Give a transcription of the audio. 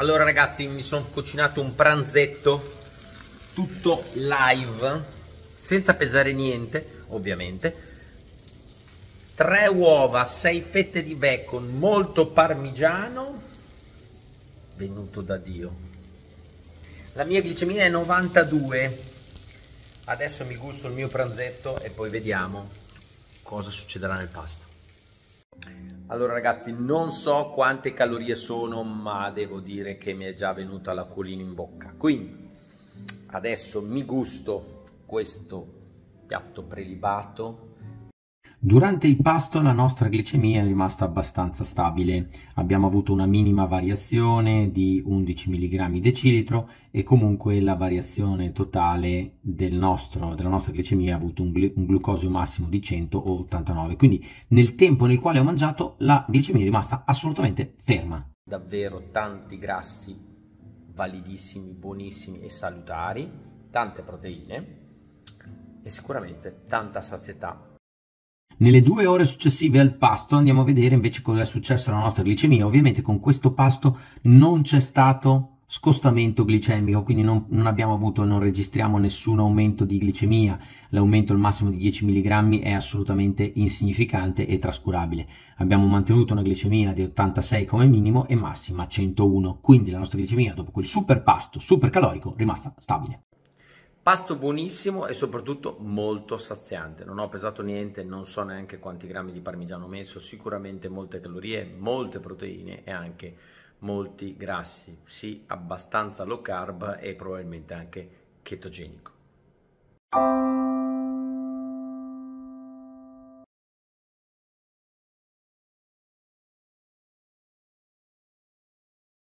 Allora ragazzi mi sono cucinato un pranzetto tutto live, senza pesare niente ovviamente. Tre uova, sei fette di bacon, molto parmigiano, venuto da Dio. La mia glicemia è 92. Adesso mi gusto il mio pranzetto e poi vediamo cosa succederà nel pasto. Allora ragazzi, non so quante calorie sono, ma devo dire che mi è già venuta la colina in bocca. Quindi, adesso mi gusto questo piatto prelibato Durante il pasto la nostra glicemia è rimasta abbastanza stabile, abbiamo avuto una minima variazione di 11 mg decilitro e comunque la variazione totale del nostro, della nostra glicemia ha avuto un, gl un, glucosio massimo di 189, quindi nel tempo nel quale ho mangiato la glicemia è rimasta assolutamente ferma. Davvero tanti grassi validissimi, buonissimi e salutari, tante proteine e sicuramente tanta sazietà nelle due ore successive al pasto andiamo a vedere invece cosa è successo alla nostra glicemia. Ovviamente con questo pasto non c'è stato scostamento glicemico, quindi non, non, abbiamo avuto, non registriamo nessun aumento di glicemia, l'aumento al massimo di 10 mg è assolutamente insignificante e trascurabile. Abbiamo mantenuto una glicemia di 86 come minimo e massima 101, quindi la nostra glicemia dopo quel super pasto super calorico è rimasta stabile. Pasto buonissimo e soprattutto molto saziante, non ho pesato niente, non so neanche quanti grammi di parmigiano ho messo, sicuramente molte calorie, molte proteine e anche molti grassi, sì abbastanza low carb e probabilmente anche chetogenico.